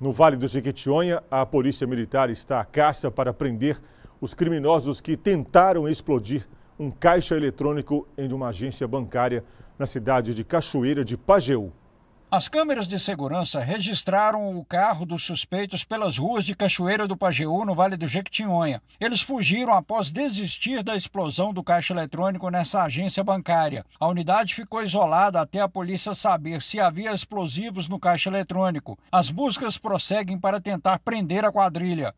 No Vale do Jequitinhonha, a polícia militar está à caça para prender os criminosos que tentaram explodir um caixa eletrônico em uma agência bancária na cidade de Cachoeira de Pajeú. As câmeras de segurança registraram o carro dos suspeitos pelas ruas de Cachoeira do Pajeú, no Vale do Jequitinhonha. Eles fugiram após desistir da explosão do caixa eletrônico nessa agência bancária. A unidade ficou isolada até a polícia saber se havia explosivos no caixa eletrônico. As buscas prosseguem para tentar prender a quadrilha.